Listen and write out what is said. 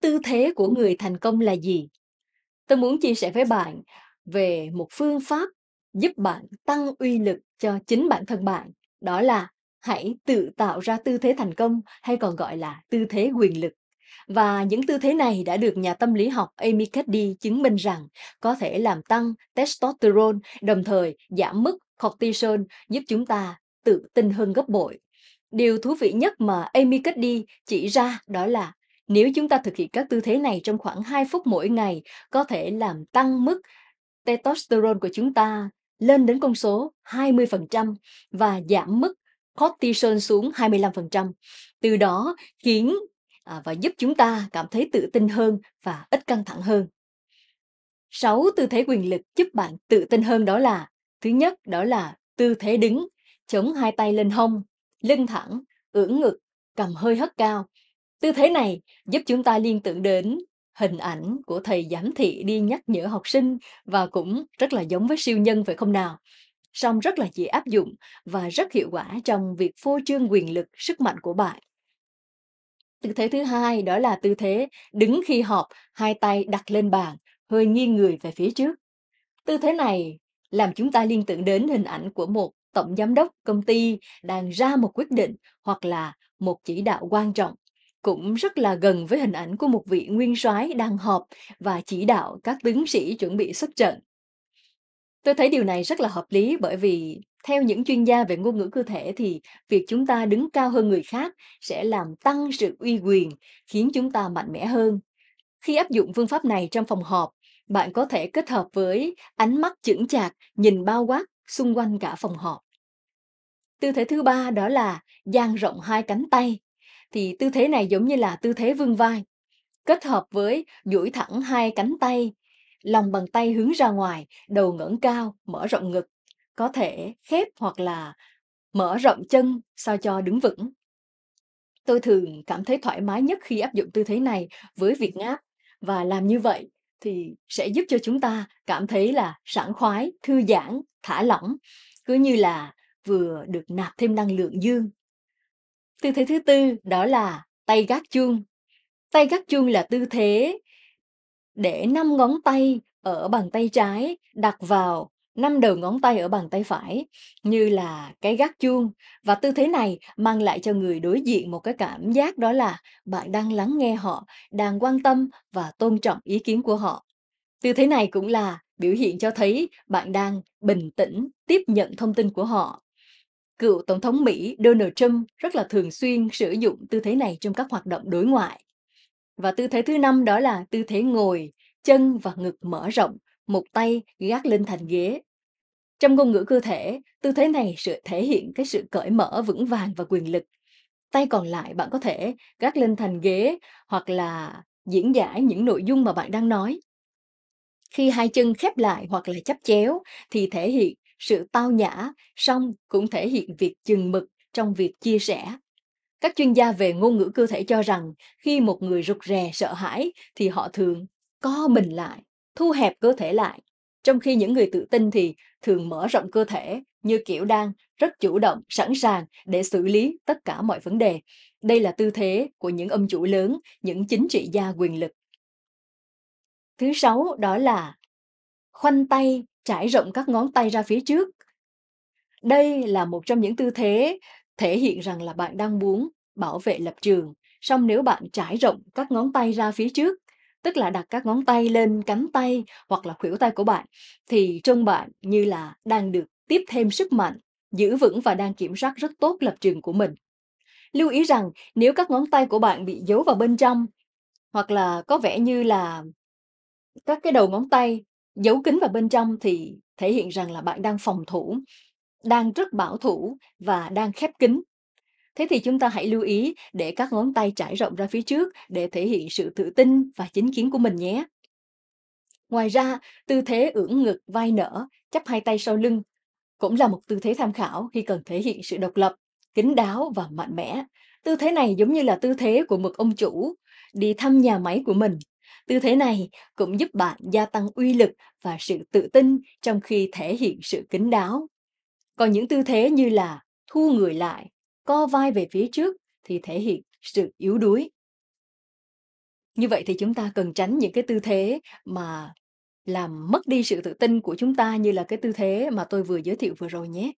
tư thế của người thành công là gì tôi muốn chia sẻ với bạn về một phương pháp giúp bạn tăng uy lực cho chính bản thân bạn đó là hãy tự tạo ra tư thế thành công hay còn gọi là tư thế quyền lực và những tư thế này đã được nhà tâm lý học Amy Cuddy chứng minh rằng có thể làm tăng testosterone, đồng thời giảm mức cortisol giúp chúng ta tự tin hơn gấp bội. Điều thú vị nhất mà Amy Cuddy chỉ ra đó là nếu chúng ta thực hiện các tư thế này trong khoảng 2 phút mỗi ngày, có thể làm tăng mức testosterone của chúng ta lên đến con số 20% và giảm mức cortisol xuống 25%. Từ đó khiến à, và giúp chúng ta cảm thấy tự tin hơn và ít căng thẳng hơn. 6 tư thế quyền lực giúp bạn tự tin hơn đó là thứ nhất đó là tư thế đứng, chống hai tay lên hông, lưng thẳng, ưỡn ngực, cầm hơi hất cao, Tư thế này giúp chúng ta liên tưởng đến hình ảnh của thầy giám thị đi nhắc nhở học sinh và cũng rất là giống với siêu nhân phải không nào? Song rất là dễ áp dụng và rất hiệu quả trong việc phô trương quyền lực, sức mạnh của bạn. Tư thế thứ hai đó là tư thế đứng khi họp, hai tay đặt lên bàn, hơi nghiêng người về phía trước. Tư thế này làm chúng ta liên tưởng đến hình ảnh của một tổng giám đốc công ty đang ra một quyết định hoặc là một chỉ đạo quan trọng cũng rất là gần với hình ảnh của một vị nguyên soái đang họp và chỉ đạo các tướng sĩ chuẩn bị xuất trận. Tôi thấy điều này rất là hợp lý bởi vì theo những chuyên gia về ngôn ngữ cơ thể thì việc chúng ta đứng cao hơn người khác sẽ làm tăng sự uy quyền, khiến chúng ta mạnh mẽ hơn. Khi áp dụng phương pháp này trong phòng họp, bạn có thể kết hợp với ánh mắt chững chạc, nhìn bao quát xung quanh cả phòng họp. Tư thế thứ ba đó là dang rộng hai cánh tay thì tư thế này giống như là tư thế vương vai kết hợp với duỗi thẳng hai cánh tay lòng bàn tay hướng ra ngoài đầu ngẩng cao mở rộng ngực có thể khép hoặc là mở rộng chân sao cho đứng vững tôi thường cảm thấy thoải mái nhất khi áp dụng tư thế này với việc ngáp và làm như vậy thì sẽ giúp cho chúng ta cảm thấy là sảng khoái thư giãn thả lỏng cứ như là vừa được nạp thêm năng lượng dương tư thế thứ tư đó là tay gác chuông tay gác chuông là tư thế để năm ngón tay ở bàn tay trái đặt vào năm đầu ngón tay ở bàn tay phải như là cái gác chuông và tư thế này mang lại cho người đối diện một cái cảm giác đó là bạn đang lắng nghe họ, đang quan tâm và tôn trọng ý kiến của họ. Tư thế này cũng là biểu hiện cho thấy bạn đang bình tĩnh tiếp nhận thông tin của họ Cựu Tổng thống Mỹ Donald Trump rất là thường xuyên sử dụng tư thế này trong các hoạt động đối ngoại. Và tư thế thứ năm đó là tư thế ngồi, chân và ngực mở rộng, một tay gác lên thành ghế. Trong ngôn ngữ cơ thể, tư thế này sự thể hiện cái sự cởi mở vững vàng và quyền lực. Tay còn lại bạn có thể gác lên thành ghế hoặc là diễn giải những nội dung mà bạn đang nói. Khi hai chân khép lại hoặc là chắp chéo thì thể hiện sự tao nhã, song cũng thể hiện việc chừng mực trong việc chia sẻ. Các chuyên gia về ngôn ngữ cơ thể cho rằng khi một người rụt rè sợ hãi thì họ thường co mình lại, thu hẹp cơ thể lại, trong khi những người tự tin thì thường mở rộng cơ thể như kiểu đang rất chủ động, sẵn sàng để xử lý tất cả mọi vấn đề. Đây là tư thế của những ông chủ lớn, những chính trị gia quyền lực. Thứ sáu đó là khoanh tay trải rộng các ngón tay ra phía trước. Đây là một trong những tư thế thể hiện rằng là bạn đang muốn bảo vệ lập trường. Song nếu bạn trải rộng các ngón tay ra phía trước, tức là đặt các ngón tay lên cánh tay hoặc là khuỷu tay của bạn, thì trông bạn như là đang được tiếp thêm sức mạnh, giữ vững và đang kiểm soát rất tốt lập trường của mình. Lưu ý rằng nếu các ngón tay của bạn bị giấu vào bên trong hoặc là có vẻ như là các cái đầu ngón tay giấu kín vào bên trong thì thể hiện rằng là bạn đang phòng thủ đang rất bảo thủ và đang khép kín thế thì chúng ta hãy lưu ý để các ngón tay trải rộng ra phía trước để thể hiện sự tự tin và chính kiến của mình nhé ngoài ra tư thế ưỡn ngực vai nở chắp hai tay sau lưng cũng là một tư thế tham khảo khi cần thể hiện sự độc lập kín đáo và mạnh mẽ tư thế này giống như là tư thế của một ông chủ đi thăm nhà máy của mình Tư thế này cũng giúp bạn gia tăng uy lực và sự tự tin trong khi thể hiện sự kính đáo. Còn những tư thế như là thu người lại, co vai về phía trước thì thể hiện sự yếu đuối. Như vậy thì chúng ta cần tránh những cái tư thế mà làm mất đi sự tự tin của chúng ta như là cái tư thế mà tôi vừa giới thiệu vừa rồi nhé.